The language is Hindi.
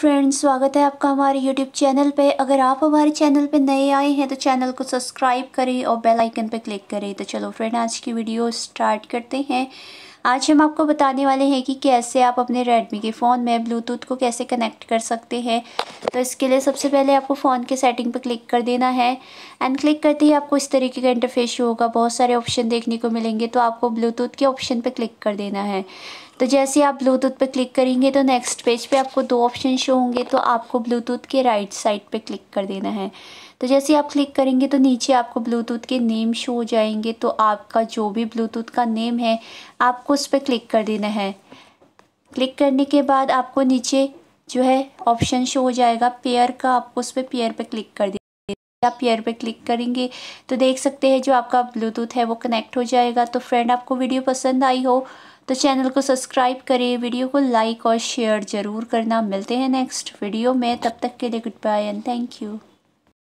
फ्रेंड्स स्वागत है आपका हमारे यूट्यूब चैनल पे अगर आप हमारे चैनल पे नए आए हैं तो चैनल को सब्सक्राइब करें और बेल आइकन पे क्लिक करें तो चलो फ्रेंड आज की वीडियो स्टार्ट करते हैं आज हम आपको बताने वाले हैं कि कैसे आप अपने रेडमी के फ़ोन में ब्लूटूथ को कैसे कनेक्ट कर सकते हैं तो इसके लिए सबसे पहले आपको फ़ोन के सेटिंग पर क्लिक कर देना है एंड क्लिक करते ही आपको इस तरीके का इंटरफेस होगा बहुत सारे ऑप्शन देखने को मिलेंगे तो आपको ब्लूटूथ के ऑप्शन पर क्लिक कर देना है तो जैसे आप ब्लूटूथ पर क्लिक करेंगे तो नेक्स्ट पेज पे आपको दो ऑप्शन शो होंगे तो आपको ब्लूटूथ के राइट साइड पे क्लिक कर देना है तो जैसे आप क्लिक करेंगे तो नीचे आपको ब्लूटूथ के नेम शो हो जाएंगे तो आपका जो भी ब्लूटूथ का नेम है आपको आपको उस पर क्लिक कर देना है क्लिक करने के बाद आपको नीचे जो है ऑप्शन शो हो जाएगा पेयर का आपको उस पर पेयर पर क्लिक कर देना आप पेयर पर क्लिक करेंगे तो देख सकते हैं जो आपका ब्लूटूथ है वो कनेक्ट हो जाएगा तो फ्रेंड आपको वीडियो पसंद आई हो तो चैनल को सब्सक्राइब करें वीडियो को लाइक और शेयर ज़रूर करना मिलते हैं नेक्स्ट वीडियो में तब तक के लिए good bye and thank you